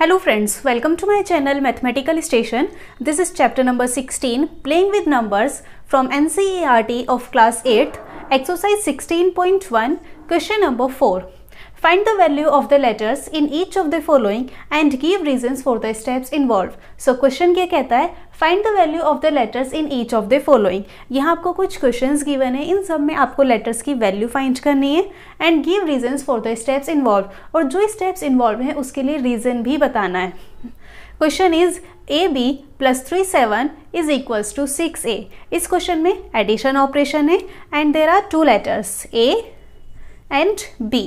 Hello friends, welcome to my channel Mathematical Station. This is chapter number 16, Playing with Numbers from NCERT of class 8, exercise 16.1, question number 4. Find the value of the letters in each of the following and give reasons for the steps involved. So question क्या कहता है find the value of the letters in each of the following यहाँ आपको कुछ question given है इन सब में आपको लेटर्स की वैल्यू फाइंड करनी है and give reasons for the steps involve और जो स्टेप्स इन्वॉल्व हैं उसके लिए रीजन भी बताना है question is A B plus three seven is equals to six A इस क्वेश्चन में एडिशन ऑपरेशन है and there are two letters A and B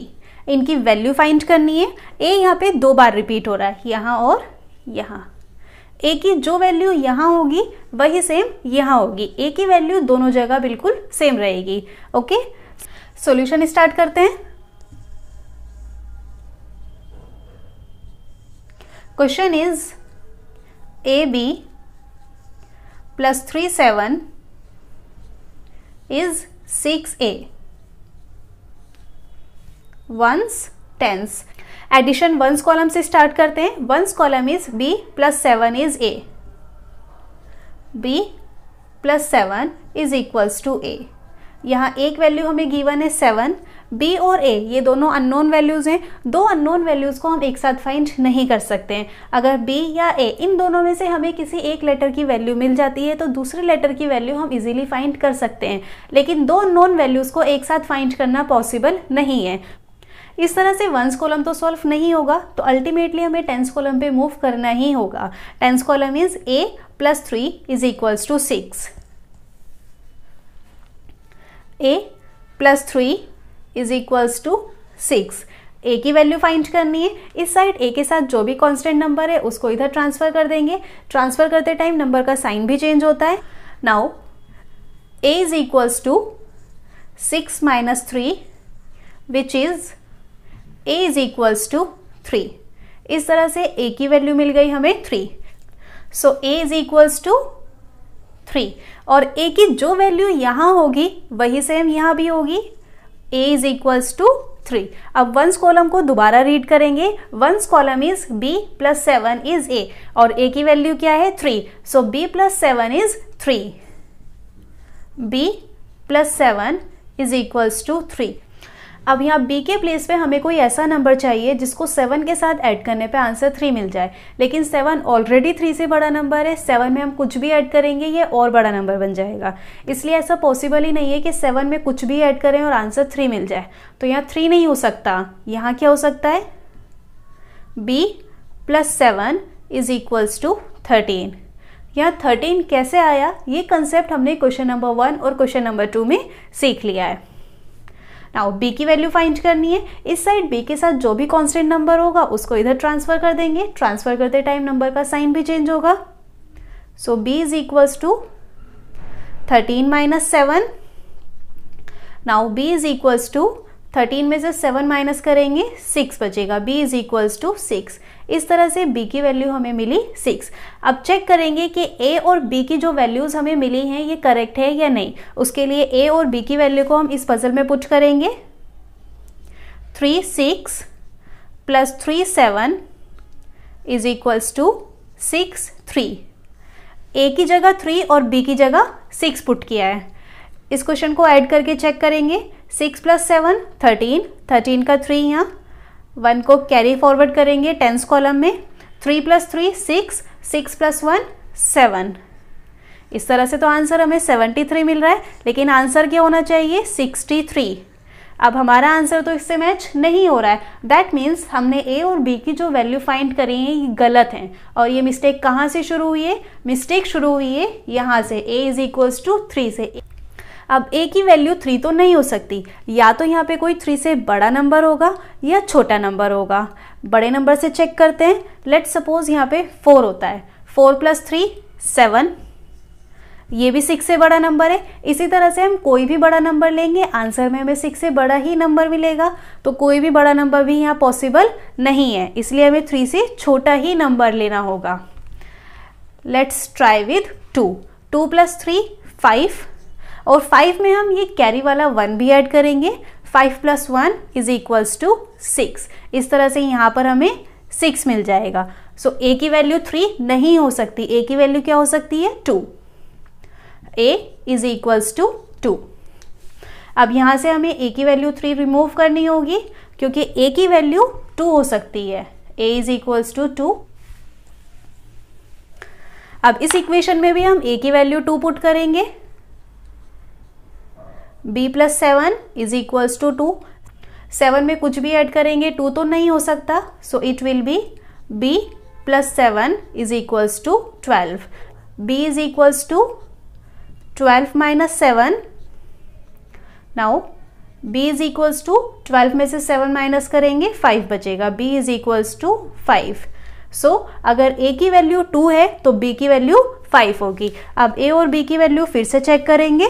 इनकी वैल्यू फाइंड करनी है ए यहाँ पे दो बार रिपीट हो रहा है यहाँ और यहाँ ए की जो वैल्यू यहाँ होगी वही सेम यहाँ होगी ए की वैल्यू दोनों जगह बिल्कुल सेम रहेगी ओके सॉल्यूशन स्टार्ट करते हैं question is A B plus three seven is six A ones tens addition ones column से स्टार्ट करते हैं ones column is B plus seven is A B plus seven is equals to A यहाँ एक value हमें given है seven B और ए ये दोनों अननोन वैल्यूज़ हैं दो अननोन वैल्यूज़ को हम एक साथ फाइंड नहीं कर सकते हैं अगर बी या ए इन दोनों में से हमें किसी एक लेटर की वैल्यू मिल जाती है तो दूसरे लेटर की वैल्यू हम इजीली फाइंड कर सकते हैं लेकिन दो अननोन वैल्यूज़ को एक साथ फाइंड करना पॉसिबल नहीं है इस तरह से वंस कॉलम तो सॉल्व नहीं होगा तो अल्टीमेटली हमें टेंस कॉलम पे मूव करना ही होगा tens column is A plus three is equals to six A plus three is equals to six A की वैल्यू फाइंड करनी है इस साइड ए के साथ जो भी कांस्टेंट नंबर है उसको इधर ट्रांसफ़र कर देंगे ट्रांसफ़र करते टाइम नंबर का साइन भी चेंज होता है now A is equals to six minus three which is a is equals to three इस तरह से a की वैल्यू मिल गई हमें three so a is equals to three और a की जो वैल्यू यहाँ होगी वही सेम यहाँ भी होगी a is equals to three अब वंस कॉलम को दोबारा रीड करेंगे ones column is b plus seven is a और a की वैल्यू क्या है three so b plus seven is three b plus seven is equals to three अब यहाँ बी के प्लेस पे हमें कोई ऐसा नंबर चाहिए जिसको सेवन के साथ ऐड करने पे आंसर थ्री मिल जाए लेकिन सेवन ऑलरेडी थ्री से बड़ा नंबर है सेवन में हम कुछ भी ऐड करेंगे ये और बड़ा नंबर बन जाएगा इसलिए ऐसा पॉसिबल ही नहीं है कि सेवन में कुछ भी ऐड करें और आंसर थ्री मिल जाए तो यहाँ थ्री नहीं हो सकता यहाँ क्या हो सकता है B plus seven is equals to thirteen यहाँ थर्टीन कैसे आया ये कंसेप्ट हमने क्वेश्चन नंबर वन और क्वेश्चन नंबर टू में सीख लिया है नाउ बी की वैल्यू फाइंड करनी है इस साइड बी के साथ जो भी कॉन्स्टेंट नंबर होगा उसको इधर ट्रांसफर कर देंगे ट्रांसफर करते टाइम नंबर का साइन भी चेंज होगा so B is equals to thirteen minus seven now B is equals to thirteen में से सेवन माइनस करेंगे सिक्स बचेगा b is equals to six इस तरह से b की वैल्यू हमें मिली सिक्स अब चेक करेंगे कि a और b की जो वैल्यूज़ हमें मिली हैं ये करेक्ट है या नहीं उसके लिए a और b की वैल्यू को हम इस पजल में पुट करेंगे three six plus three seven is equals to six three A की जगह थ्री और बी की जगह सिक्स पुट किया है इस क्वेश्चन को ऐड करके चेक करेंगे six plus seven thirteen thirteen का थ्री यहाँ वन को कैरी फॉरवर्ड करेंगे टेंस कॉलम में three plus three six six plus one seven इस तरह से तो आंसर हमें सेवेंटी थ्री मिल रहा है लेकिन आंसर क्या होना चाहिए सिक्सटी थ्री अब हमारा आंसर तो इससे मैच नहीं हो रहा है दैट मीन्स हमने ए और बी की जो वैल्यू फाइंड करी है ये गलत हैं और ये मिस्टेक कहाँ से शुरू हुई है मिस्टेक शुरू हुई है यहाँ से A is equals to three से अब ए की वैल्यू थ्री तो नहीं हो सकती या तो यहाँ पे कोई थ्री से बड़ा नंबर होगा या छोटा नंबर होगा बड़े नंबर से चेक करते हैं लेट सपोज यहाँ पे फोर होता है फोर प्लस थ्री सेवन ये भी सिक्स से बड़ा नंबर है इसी तरह से हम कोई भी बड़ा नंबर लेंगे आंसर में हमें सिक्स से बड़ा ही नंबर मिलेगा तो कोई भी बड़ा नंबर भी यहाँ पॉसिबल नहीं है इसलिए हमें थ्री से छोटा ही नंबर लेना होगा let's try with two two plus three five और फाइव में हम ये कैरी वाला वन भी ऐड करेंगे five plus one is equals to six इस तरह से यहाँ पर हमें सिक्स मिल जाएगा सो so, ए की वैल्यू थ्री नहीं हो सकती ए की वैल्यू क्या हो सकती है two A is equals to two अब यहाँ से हमें ए की वैल्यू थ्री रिमूव करनी होगी क्योंकि ए की वैल्यू टू हो सकती है A is equals to two अब इस इक्वेशन में भी हम ए की वैल्यू टू पुट करेंगे b plus seven is equals to two seven में कुछ भी ऐड करेंगे टू तो नहीं हो सकता so it will be b plus seven is equals to twelve B is equals to twelve minus seven now b is equals to twelve में से सेवन माइनस करेंगे फाइव बचेगा b is equals to five so अगर a की value to है तो b की value five होगी अब a और b की वैल्यू फिर से चेक करेंगे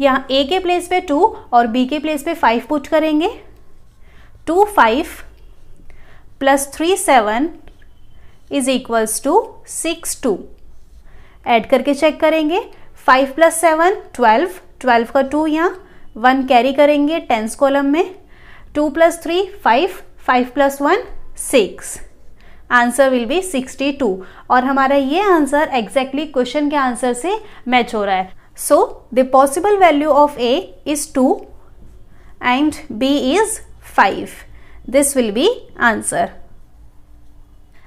यहाँ ए के प्लेस पे टू और बी के प्लेस पे फाइव पुट करेंगे two five plus three seven is equals to six two add करके चेक करेंगे five plus seven twelve twelve का टू यहाँ वन कैरी करेंगे टेंस कॉलम में two plus three five five plus one six answer will be sixty two और हमारा ये answer exactly question के आंसर से मैच हो रहा है So the possible value of A is 2 and B is 5. This will be answer.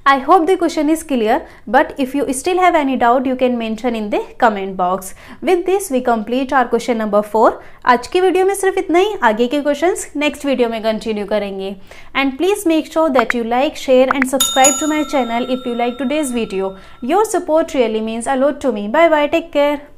I hope the question is clear but if you still have any doubt you can mention in the comment box. With this we complete our question number 4. Aaj ki video mein sirf itna hi, aage ke questions next video mein continue karenge. And please make sure that you like, share and subscribe to my channel if you like today's video. Your support really means a lot to me. Bye bye, take care.